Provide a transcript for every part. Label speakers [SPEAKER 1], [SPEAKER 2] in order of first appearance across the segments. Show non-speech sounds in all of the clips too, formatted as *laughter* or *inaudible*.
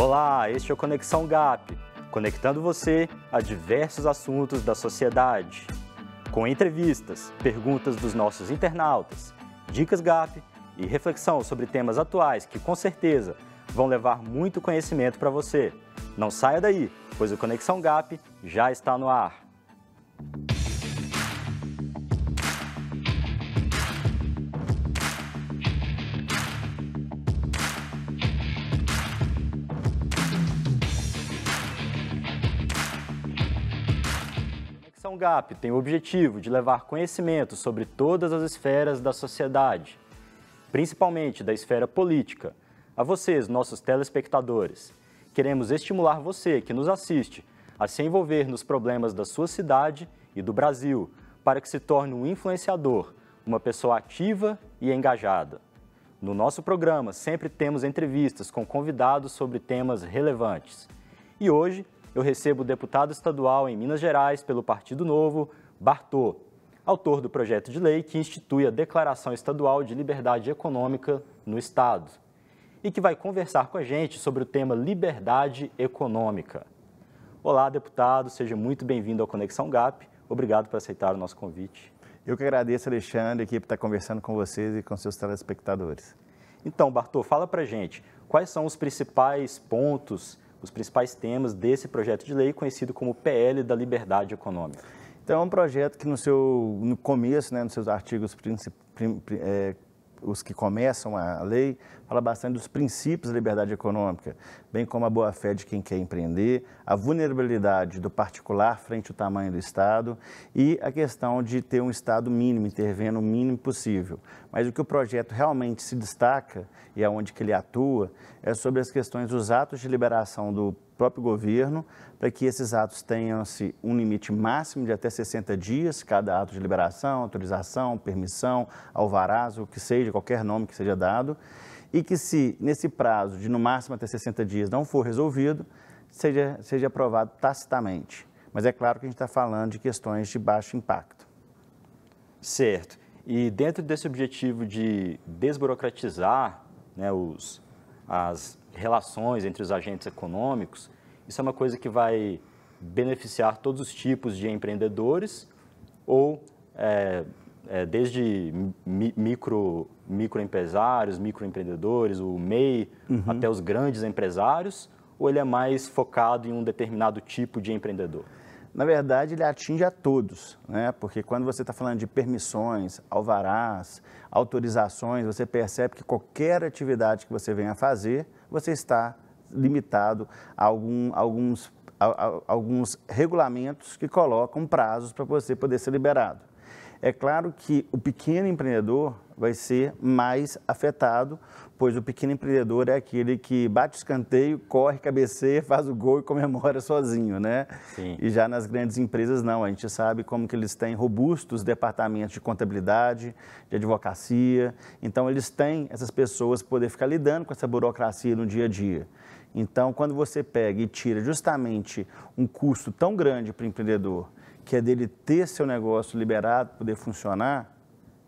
[SPEAKER 1] Olá, este é o Conexão GAP, conectando você a diversos assuntos da sociedade. Com entrevistas, perguntas dos nossos internautas, dicas GAP e reflexão sobre temas atuais que com certeza vão levar muito conhecimento para você. Não saia daí, pois o Conexão GAP já está no ar. Gap tem o objetivo de levar conhecimento sobre todas as esferas da sociedade, principalmente da esfera política, a vocês, nossos telespectadores. Queremos estimular você que nos assiste a se envolver nos problemas da sua cidade e do Brasil, para que se torne um influenciador, uma pessoa ativa e engajada. No nosso programa, sempre temos entrevistas com convidados sobre temas relevantes. E hoje eu recebo o deputado estadual em Minas Gerais pelo Partido Novo, Bartô, autor do projeto de lei que institui a Declaração Estadual de Liberdade Econômica no Estado e que vai conversar com a gente sobre o tema liberdade econômica. Olá, deputado, seja muito bem-vindo ao Conexão GAP. Obrigado por aceitar o nosso convite. Eu que agradeço, Alexandre, aqui por estar conversando com vocês e com seus telespectadores. Então, Bartô, fala pra gente, quais são os principais pontos os principais temas desse projeto de lei, conhecido como PL da Liberdade Econômica. Então, é um projeto que no seu no começo, né, nos seus artigos prim,
[SPEAKER 2] prim, é, os que começam a lei, fala bastante dos princípios da liberdade econômica, bem como a boa-fé de quem quer empreender, a vulnerabilidade do particular frente ao tamanho do Estado e a questão de ter um Estado mínimo, intervendo o mínimo possível. Mas o que o projeto realmente se destaca e aonde é que ele atua é sobre as questões dos atos de liberação do próprio governo para que esses atos tenham-se um limite máximo de até 60 dias, cada ato de liberação, autorização, permissão, alvarás, o que seja, qualquer nome que seja dado, e que se nesse prazo de no máximo até 60 dias não for resolvido, seja, seja aprovado tacitamente. Mas é claro que a gente está falando de questões de baixo impacto.
[SPEAKER 1] Certo. E dentro desse objetivo de desburocratizar né, os, as relações entre os agentes econômicos, isso é uma coisa que vai beneficiar todos os tipos de empreendedores ou é, é, desde mi micro microempresários, microempreendedores, o MEI, uhum. até os grandes empresários, ou ele é mais focado em um determinado tipo de empreendedor? na verdade, ele atinge a todos, né? porque quando você está falando de permissões, alvarás,
[SPEAKER 2] autorizações, você percebe que qualquer atividade que você venha fazer, você está limitado a, algum, alguns, a, a, alguns regulamentos que colocam prazos para você poder ser liberado. É claro que o pequeno empreendedor, vai ser mais afetado, pois o pequeno empreendedor é aquele que bate o escanteio, corre, cabeceia, faz o gol e comemora sozinho, né? Sim. E já nas grandes empresas não, a gente sabe como que eles têm robustos departamentos de contabilidade, de advocacia, então eles têm essas pessoas poder ficar lidando com essa burocracia no dia a dia. Então, quando você pega e tira justamente um custo tão grande para o empreendedor, que é dele ter seu negócio liberado, poder funcionar,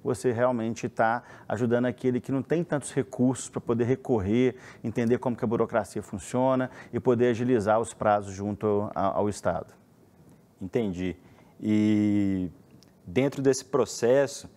[SPEAKER 2] você realmente está ajudando aquele que não tem tantos recursos para poder recorrer, entender como que a burocracia funciona e poder agilizar os prazos junto ao Estado.
[SPEAKER 1] Entendi. E dentro desse processo,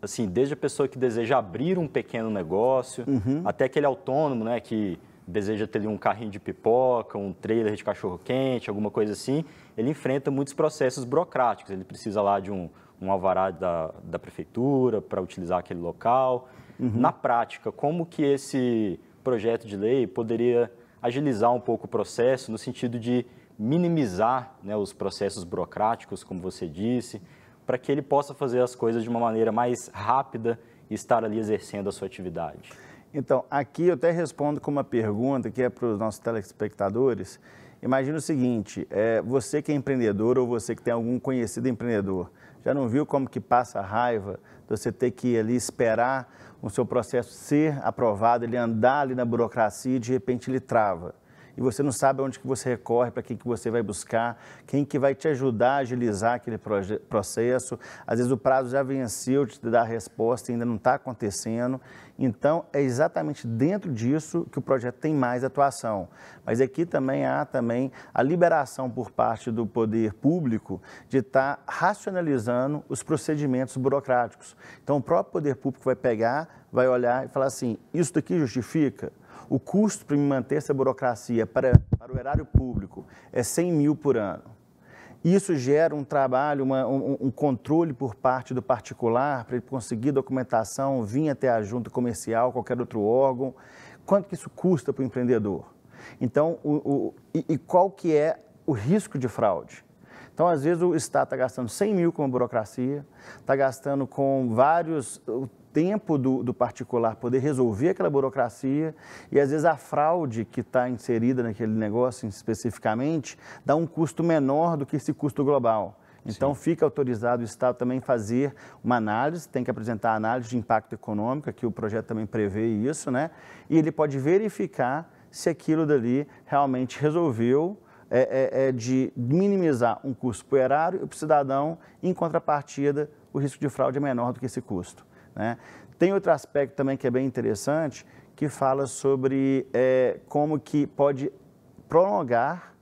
[SPEAKER 1] assim, desde a pessoa que deseja abrir um pequeno negócio, uhum. até aquele autônomo, né, que deseja ter um carrinho de pipoca, um trailer de cachorro quente, alguma coisa assim, ele enfrenta muitos processos burocráticos. Ele precisa lá de um um alvará da, da prefeitura para utilizar aquele local. Uhum. Na prática, como que esse projeto de lei poderia agilizar um pouco o processo no sentido de minimizar né, os processos burocráticos, como você disse, para que ele possa fazer as coisas de uma maneira mais rápida e estar ali exercendo a sua atividade?
[SPEAKER 2] Então, aqui eu até respondo com uma pergunta que é para os nossos telespectadores. Imagina o seguinte: é, você que é empreendedor ou você que tem algum conhecido empreendedor, já não viu como que passa a raiva você ter que ali esperar o seu processo ser aprovado, ele andar ali na burocracia e de repente ele trava e você não sabe aonde que você recorre, para quem que você vai buscar, quem que vai te ajudar a agilizar aquele processo. Às vezes o prazo já venceu de te dar a resposta e ainda não está acontecendo. Então, é exatamente dentro disso que o projeto tem mais atuação. Mas aqui também há também a liberação por parte do poder público de estar tá racionalizando os procedimentos burocráticos. Então, o próprio poder público vai pegar, vai olhar e falar assim, isso daqui justifica? o custo para me manter essa burocracia para, para o erário público é 100 mil por ano. Isso gera um trabalho, uma, um, um, controle por parte do particular para ele conseguir documentação, vir até a junta comercial, qualquer outro órgão. Quanto que isso custa para o empreendedor? Então, o, o, e, e, qual que é o risco de fraude? Então, às vezes, o Estado está gastando 100 mil com a burocracia, está gastando com vários tempo do, do, particular poder resolver aquela burocracia e às vezes a fraude que está inserida naquele negócio especificamente dá um custo menor do que esse custo global. Então, Sim. fica autorizado o Estado também fazer uma análise, tem que apresentar a análise de impacto econômico, que o projeto também prevê isso, né? E ele pode verificar se aquilo dali realmente resolveu é, é, é de minimizar um custo para o erário e para o cidadão, em contrapartida, o risco de fraude é menor do que esse custo. Né? Tem outro aspecto também que é bem interessante, que fala sobre é, como que pode prolongar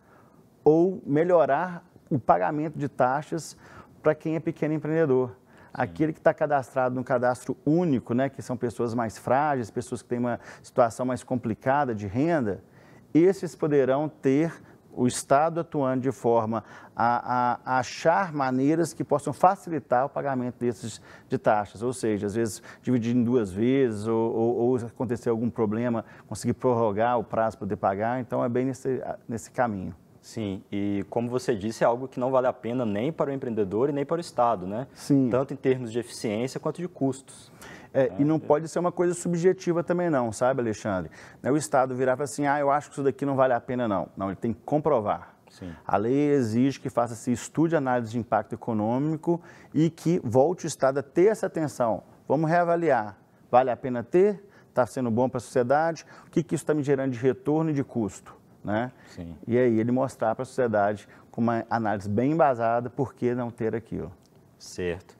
[SPEAKER 2] ou melhorar o pagamento de taxas para quem é pequeno empreendedor. Aquele que está cadastrado no cadastro único, né, que são pessoas mais frágeis, pessoas que têm uma situação mais complicada de renda, esses poderão ter o Estado atuando de forma a, a, a, achar maneiras que possam facilitar o pagamento desses de taxas, ou seja, às vezes dividir em duas vezes ou, ou, ou acontecer algum problema, conseguir prorrogar o
[SPEAKER 1] prazo para poder pagar, então é bem nesse, nesse caminho. Sim, e como você disse, é algo que não vale a pena nem para o empreendedor e nem para o Estado, né? Sim. Tanto em termos de eficiência quanto de custos. É, ah, e não é. pode ser uma coisa subjetiva também não, sabe, Alexandre? Né, o Estado virar e falar
[SPEAKER 2] assim, ah, eu acho que isso daqui não vale a pena não. Não, ele tem que comprovar. Sim. A lei exige que faça-se estudo e análise de impacto econômico e que volte o Estado a ter essa atenção. Vamos reavaliar. Vale a pena ter? Está sendo bom para a sociedade? O que, que isso está me gerando de retorno e de custo? Né? Sim. E aí ele mostrar para a sociedade com uma análise bem embasada por que não ter aquilo.
[SPEAKER 1] Certo.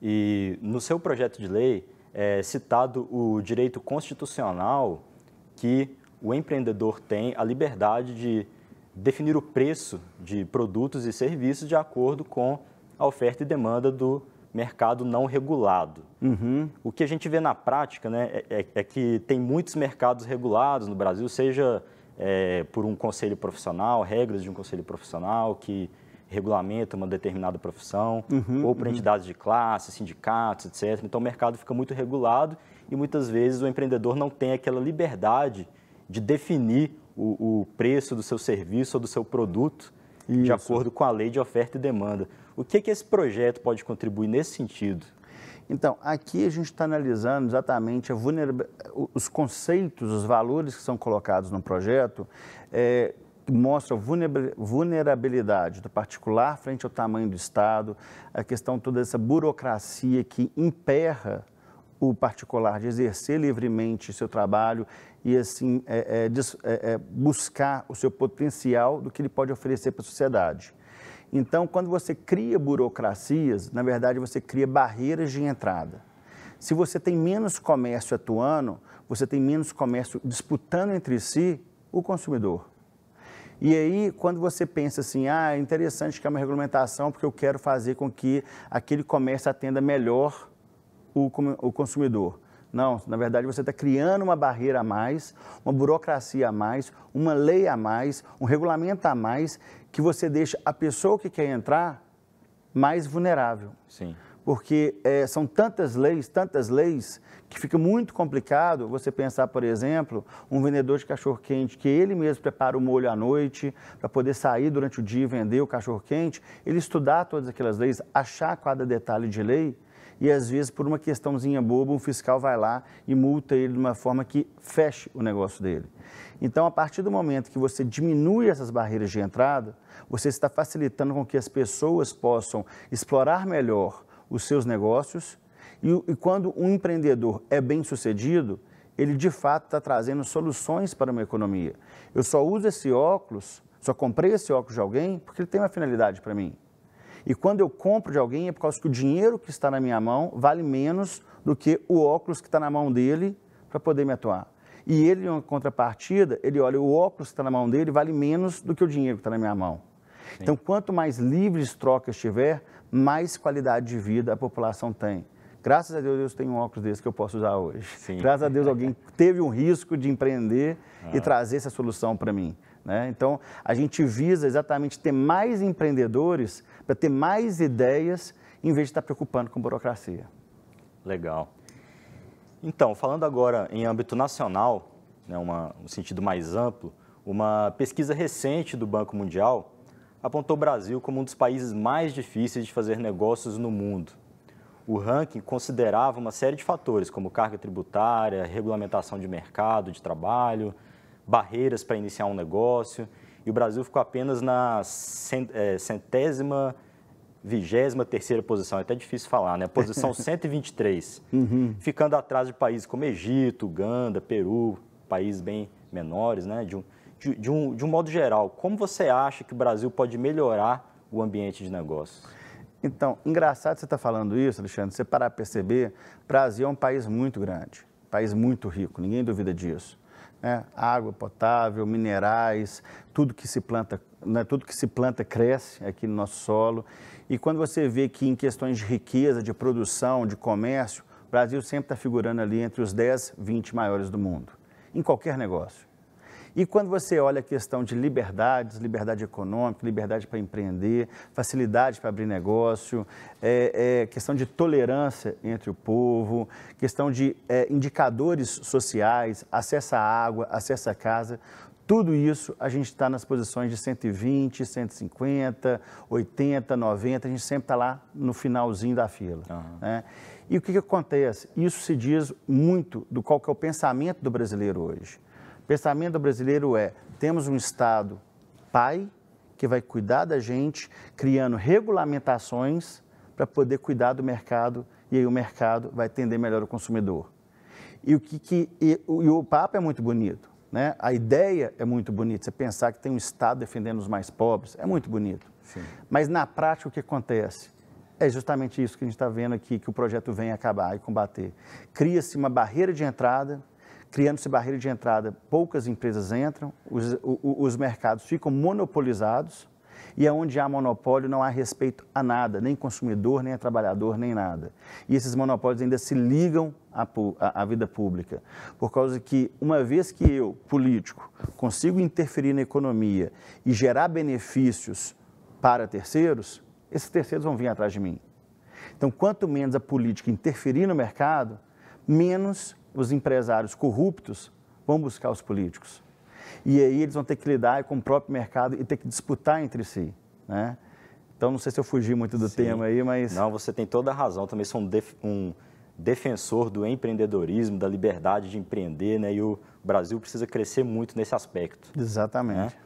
[SPEAKER 1] E no seu projeto de lei, é, citado o direito constitucional que o empreendedor tem a liberdade de definir o preço de produtos e serviços de acordo com a oferta e demanda do mercado não regulado. Uhum. O que a gente vê na prática né, é, é, é que tem muitos mercados regulados no Brasil, seja é, por um conselho profissional, regras de um conselho profissional que regulamenta uma determinada profissão, uhum, ou por uhum. entidades de classe, sindicatos, etc. Então o mercado fica muito regulado e muitas vezes o empreendedor não tem aquela liberdade de definir o, o preço do seu serviço ou do seu produto Isso. de acordo com a lei de oferta e demanda. O que, que esse projeto pode contribuir nesse sentido? Então, aqui a
[SPEAKER 2] gente está analisando exatamente os conceitos, os valores que são colocados no projeto, é, mostra a vulnerabilidade do particular frente ao tamanho do Estado, a questão toda essa burocracia que emperra o particular de exercer livremente seu trabalho e assim é, é, é, é, buscar o seu potencial do que ele pode oferecer para a sociedade. Então, quando você cria burocracias, na verdade você cria barreiras de entrada. Se você tem menos comércio atuando, você tem menos comércio disputando entre si o consumidor. E aí, quando você pensa assim, ah, é interessante que é uma regulamentação, porque eu quero fazer com que aquele comércio atenda melhor o, o consumidor. Não, na verdade você está criando uma barreira a mais, uma burocracia a mais, uma lei a mais, um regulamento a mais, que você deixa a pessoa que quer entrar mais vulnerável. Sim porque é, são tantas leis, tantas leis, que fica muito complicado você pensar, por exemplo, um vendedor de cachorro-quente que ele mesmo prepara o molho à noite para poder sair durante o dia e vender o cachorro-quente, ele estudar todas aquelas leis, achar cada detalhe de lei e, às vezes, por uma questãozinha boba, um fiscal vai lá e multa ele de uma forma que feche o negócio dele. Então, a partir do momento que você diminui essas barreiras de entrada, você está facilitando com que as pessoas possam explorar melhor os seus negócios. E, e quando um empreendedor é bem sucedido, ele de fato está trazendo soluções para uma economia. Eu só uso esse óculos, só comprei esse óculos de alguém porque ele tem uma finalidade para mim. E quando eu compro de alguém é por causa que o dinheiro que está na minha mão vale menos do que o óculos que está na mão dele para poder me atuar. E ele, em contrapartida, ele olha, o óculos que está na mão dele vale menos do que o dinheiro que está na minha mão. Sim. Então, quanto mais livres trocas tiver, mais qualidade de vida a população tem. Graças a Deus eu tenho um óculos desse que eu posso usar hoje. Sim. Graças a Deus alguém *laughs* teve um risco de empreender ah. e trazer essa solução para mim. Né? Então, a gente visa exatamente ter mais empreendedores para ter mais ideias, em vez de estar preocupando com burocracia.
[SPEAKER 1] Legal. Então, falando agora em âmbito nacional, né, uma, um sentido mais amplo, uma pesquisa recente do Banco Mundial apontou o Brasil como um dos países mais difíceis de fazer negócios no mundo. O ranking considerava uma série de fatores, como carga tributária, regulamentação de mercado de trabalho, barreiras para iniciar um negócio, e o Brasil ficou apenas na é, centésima, vigésima terceira posição, é até difícil falar, né? Posição 123, *laughs* uhum. ficando atrás de países como Egito, Uganda, Peru, países bem menores, né? De um, de, de, um, de um modo geral, como você acha que o Brasil pode melhorar o ambiente de negócios? Então, engraçado você estar tá falando isso, Alexandre, você parar para perceber, o Brasil
[SPEAKER 2] é um país muito grande, país muito rico, ninguém duvida disso. Né? Água potável, minerais, tudo que se planta, né? tudo que se planta cresce aqui no nosso solo. E quando você vê que em questões de riqueza, de produção, de comércio, o Brasil sempre está figurando ali entre os 10, 20 maiores do mundo, em qualquer negócio. E quando você olha a questão de liberdades, liberdade econômica, liberdade para empreender, facilidade para abrir negócio, é, é, questão de tolerância entre o povo, questão de é, indicadores sociais, acesso à água, acesso à casa, tudo isso a gente está nas posições de 120, 150, 80, 90, a gente sempre está lá no finalzinho da fila. Uhum. Né? E o que, que acontece? Isso se diz muito do qual que é o pensamento do brasileiro hoje. O pensamento brasileiro é: temos um Estado pai que vai cuidar da gente, criando regulamentações para poder cuidar do mercado e aí o mercado vai atender melhor o consumidor. E o que, que e, o, e o papo é muito bonito, né? A ideia é muito bonita. Você pensar que tem um Estado defendendo os mais pobres é muito bonito. Sim. Mas na prática o que acontece? É justamente isso que a gente está vendo aqui, que o projeto vem acabar e combater. Cria-se uma barreira de entrada criando-se barreira de entrada, poucas empresas entram, os, os mercados ficam monopolizados e aonde há monopólio não há respeito a nada, nem consumidor, nem trabalhador, nem nada. E esses monopólios ainda se ligam à, à, à, vida pública, por causa que uma vez que eu, político, consigo interferir na economia e gerar benefícios para terceiros, esses terceiros vão vir atrás de mim. Então, quanto menos a política interferir no mercado, menos os empresários corruptos vão buscar os políticos. E aí eles vão ter que lidar com o próprio mercado e ter que disputar entre si. Né? Então, não sei se eu fugi muito do Sim. tema
[SPEAKER 1] aí, mas. Não, você tem toda a razão. Também sou um, def... um defensor do empreendedorismo, da liberdade de empreender, né? e o Brasil precisa crescer muito nesse aspecto. Né? Exatamente. Né?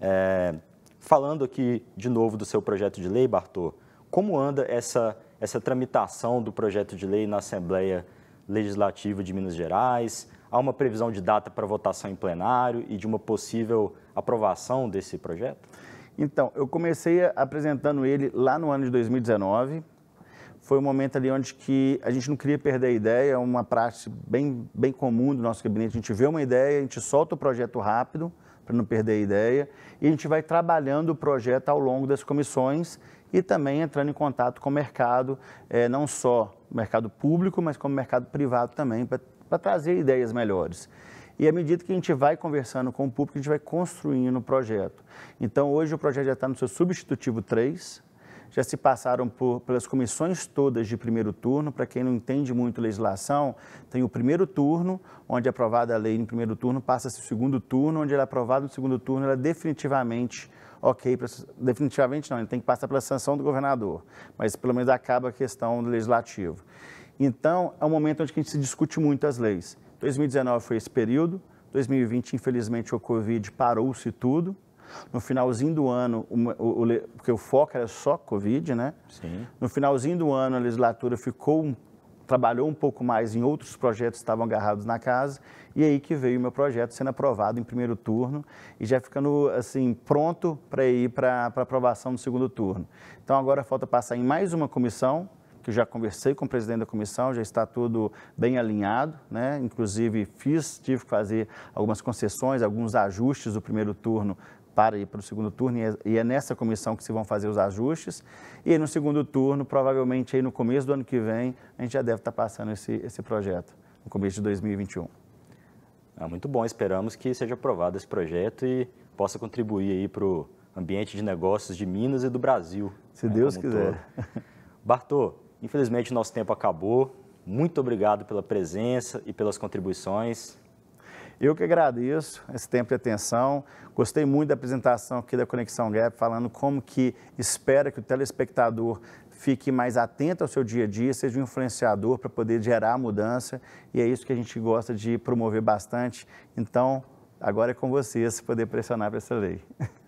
[SPEAKER 1] É... Falando aqui de novo do seu projeto de lei, Bartô, como anda essa, essa tramitação do projeto de lei na Assembleia Legislativo de Minas Gerais, há uma previsão de data para votação em plenário e de uma possível aprovação desse projeto? Então, eu comecei apresentando ele
[SPEAKER 2] lá no ano de 2019. Foi um momento ali onde que a gente não queria perder a ideia, é uma prática bem, bem comum do nosso gabinete. A gente vê uma ideia, a gente solta o projeto rápido para não perder a ideia e a gente vai trabalhando o projeto ao longo das comissões e também entrando em contato com o mercado, é, não só mercado público, mas como mercado privado também, para trazer ideias melhores. E à medida que a gente vai conversando com o público, a gente vai construindo o projeto. Então, hoje o projeto já está no seu substitutivo 3, já se passaram por, pelas comissões todas de primeiro turno. Para quem não entende muito legislação, tem o primeiro turno, onde é aprovada a lei no primeiro turno, passa-se o segundo turno, onde ela é aprovada no segundo turno, ela definitivamente ok, definitivamente não, ele tem que passar pela sanção do governador, mas pelo menos acaba a questão do legislativo. Então, é um momento onde a gente se discute muito as leis. 2019 foi esse período, 2020, infelizmente, o Covid parou-se tudo. No finalzinho do ano, o, o, porque o foco era só Covid, né? Sim. No finalzinho do ano, a legislatura ficou um trabalhou um pouco mais em outros projetos que estavam agarrados na casa, e é aí que veio o meu projeto sendo aprovado em primeiro turno e já ficando assim pronto para ir para aprovação no segundo turno. Então agora falta passar em mais uma comissão, que eu já conversei com o presidente da comissão, já está tudo bem alinhado, né? Inclusive fiz, tive que fazer algumas concessões, alguns ajustes do primeiro turno para ir para o segundo turno é, e é nessa comissão que se vão fazer os ajustes. E aí, no segundo turno, provavelmente aí no começo do ano que vem, a gente já deve estar passando esse, esse
[SPEAKER 1] projeto, no começo de 2021. É ah, muito bom, esperamos que seja aprovado esse projeto e possa contribuir aí para o ambiente de negócios de Minas e do Brasil. Se né, Deus quiser. Todo. Bartô, infelizmente nosso tempo acabou. Muito obrigado pela presença e pelas contribuições. Eu que agradeço esse tempo de
[SPEAKER 2] atenção. Gostei muito da apresentação aqui da Conexão Gap, falando como que espera que o telespectador fique mais atento ao seu dia a dia, seja um influenciador para poder gerar mudança. E é isso que a gente gosta de promover bastante. Então, agora é com vocês poder pressionar para essa lei. *laughs*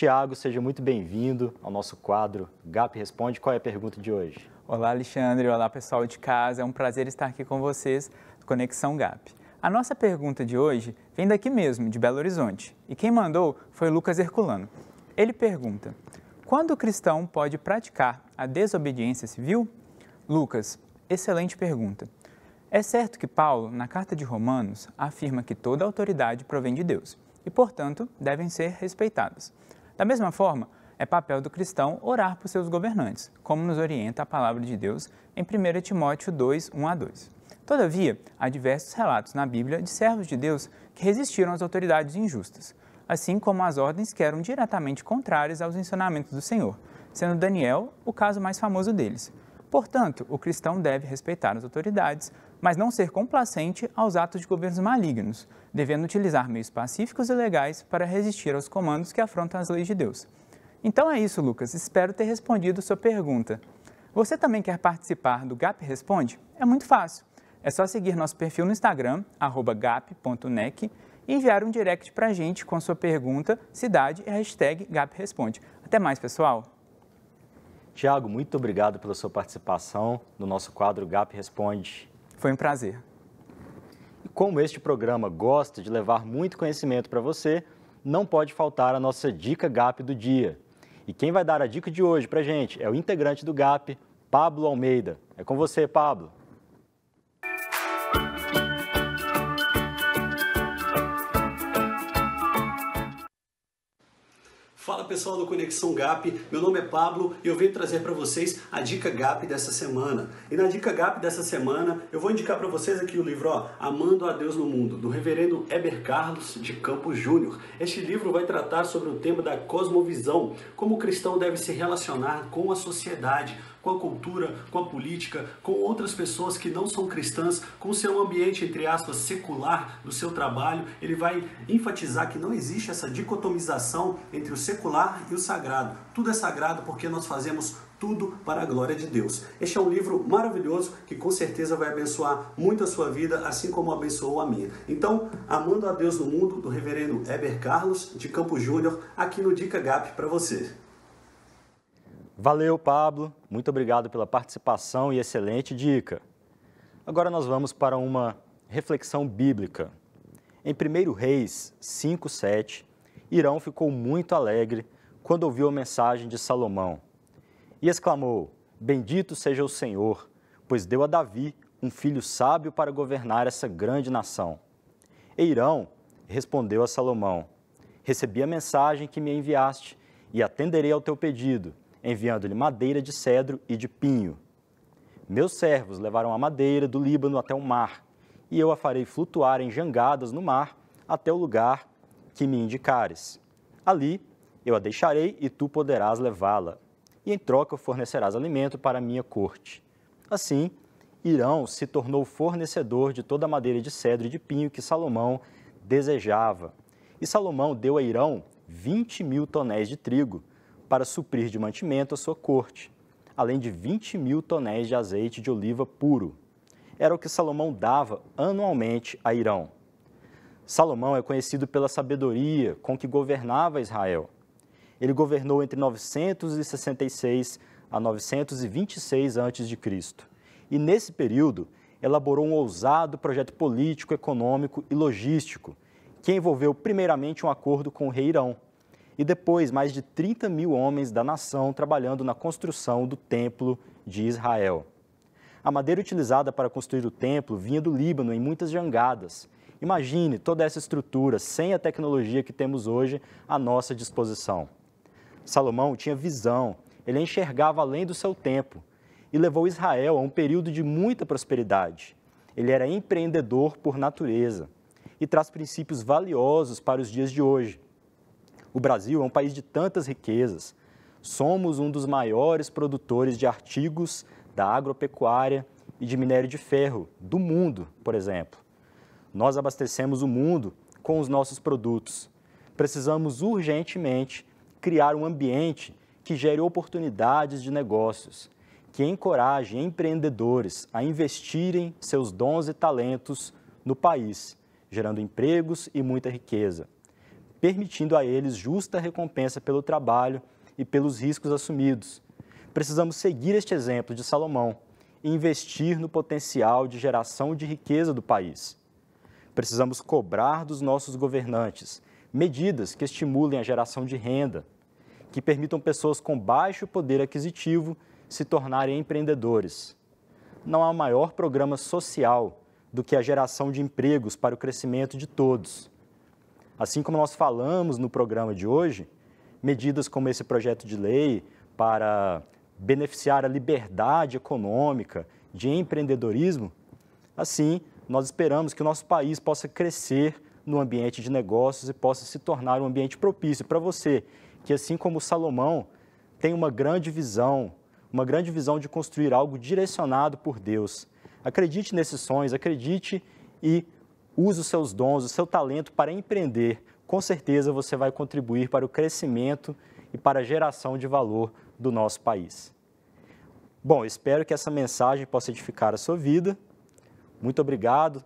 [SPEAKER 3] Tiago, seja muito bem-vindo ao nosso quadro GAP Responde. Qual é a pergunta de hoje? Olá, Alexandre. Olá, pessoal de casa. É um prazer estar aqui com vocês Conexão GAP. A nossa pergunta de hoje vem daqui mesmo, de Belo Horizonte. E quem mandou foi Lucas Herculano. Ele pergunta: Quando o cristão pode praticar a desobediência civil? Lucas, excelente pergunta. É certo que Paulo, na carta de Romanos, afirma que toda autoridade provém de Deus e, portanto, devem ser respeitadas. Da mesma forma, é papel do cristão orar por seus governantes, como nos orienta a palavra de Deus em 1 Timóteo 2, 1 a 2. Todavia, há diversos relatos na Bíblia de servos de Deus que resistiram às autoridades injustas, assim como às ordens que eram diretamente contrárias aos ensinamentos do Senhor, sendo Daniel o caso mais famoso deles. Portanto, o cristão deve respeitar as autoridades, mas não ser complacente aos atos de governos malignos, devendo utilizar meios pacíficos e legais para resistir aos comandos que afrontam as leis de Deus. Então é isso, Lucas. Espero ter respondido sua pergunta. Você também quer participar do GAP Responde? É muito fácil. É só seguir nosso perfil no Instagram, gap.nec, e enviar um direct para a gente com sua pergunta, cidade e hashtag GapResponde. Até mais, pessoal! Tiago, muito obrigado pela sua
[SPEAKER 1] participação no nosso quadro GAP Responde. Foi um prazer. E como este programa gosta de levar muito conhecimento para você, não pode faltar a nossa dica GAP do dia. E quem vai dar a dica de hoje para gente é o integrante do GAP, Pablo Almeida. É com você, Pablo. pessoal do Conexão GAP, meu nome é Pablo e eu venho trazer para vocês a dica GAP dessa semana. E na dica GAP dessa semana, eu vou indicar para vocês aqui o livro ó, Amando a Deus no Mundo, do reverendo Heber Carlos de Campos Júnior. Este livro vai tratar sobre o tema da cosmovisão, como o cristão deve se relacionar com a sociedade, com a cultura, com a política, com outras pessoas que não são cristãs, com o seu ambiente, entre aspas, secular do seu trabalho. Ele vai enfatizar que não existe essa dicotomização entre o secular e o sagrado. Tudo é sagrado porque nós fazemos tudo para a glória de Deus. Este é um livro maravilhoso que com certeza vai abençoar muito a sua vida, assim como abençoou a minha. Então, Amando a Deus no Mundo, do reverendo Heber Carlos, de Campo Júnior, aqui no Dica Gap para você. Valeu, Pablo. Muito obrigado pela participação e excelente dica. Agora nós vamos para uma reflexão bíblica. Em 1 Reis 5:7, Irão ficou muito alegre quando ouviu a mensagem de Salomão e exclamou: Bendito seja o Senhor, pois deu a Davi um filho sábio para governar essa grande nação. E Irão respondeu a Salomão: Recebi a mensagem que me enviaste e atenderei ao teu pedido enviando-lhe madeira de cedro e de pinho. Meus servos levaram a madeira do Líbano até o mar, e eu a farei flutuar em jangadas no mar até o lugar que me indicares. Ali eu a deixarei e tu poderás levá-la, e em troca fornecerás alimento para a minha corte. Assim, Irão se tornou fornecedor de toda a madeira de cedro e de pinho que Salomão desejava. E Salomão deu a Irão 20 mil tonéis de trigo, para suprir de mantimento a sua corte, além de 20 mil tonéis de azeite de oliva puro. Era o que Salomão dava anualmente a Irão. Salomão é conhecido pela sabedoria com que governava Israel. Ele governou entre 966 a 926 a.C. E nesse período, elaborou um ousado projeto político, econômico e logístico, que envolveu primeiramente um acordo com o rei Irão, e depois mais de 30 mil homens da nação trabalhando na construção do Templo de Israel. A madeira utilizada para construir o templo vinha do Líbano em muitas jangadas. Imagine toda essa estrutura sem a tecnologia que temos hoje à nossa disposição. Salomão tinha visão, ele enxergava além do seu tempo e levou Israel a um período de muita prosperidade. Ele era empreendedor por natureza e traz princípios valiosos para os dias de hoje. O Brasil é um país de tantas riquezas. Somos um dos maiores produtores de artigos da agropecuária e de minério de ferro do mundo, por exemplo. Nós abastecemos o mundo com os nossos produtos. Precisamos urgentemente criar um ambiente que gere oportunidades de negócios, que encoraje empreendedores a investirem seus dons e talentos no país, gerando empregos e muita riqueza permitindo a eles justa recompensa pelo trabalho e pelos riscos assumidos. Precisamos seguir este exemplo de Salomão e investir no potencial de geração de riqueza do país. Precisamos cobrar dos nossos governantes medidas que estimulem a geração de renda, que permitam pessoas com baixo poder aquisitivo se tornarem empreendedores. Não há maior programa social do que a geração de empregos para o crescimento de todos. Assim como nós falamos no programa de hoje, medidas como esse projeto de lei para beneficiar a liberdade econômica de empreendedorismo, assim nós esperamos que o nosso país possa crescer no ambiente de negócios e possa se tornar um ambiente propício para você, que assim como Salomão tem uma grande visão, uma grande visão de construir algo direcionado por Deus. Acredite nesses sonhos, acredite e Use os seus dons, o seu talento para empreender. Com certeza você vai contribuir para o crescimento e para a geração de valor do nosso país. Bom, espero que essa mensagem possa edificar a sua vida. Muito obrigado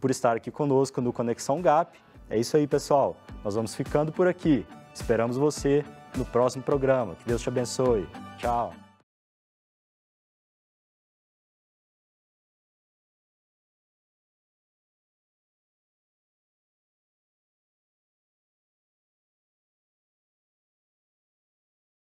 [SPEAKER 1] por estar aqui conosco no Conexão Gap. É isso aí, pessoal. Nós vamos ficando por aqui. Esperamos você no próximo programa. Que Deus te abençoe. Tchau.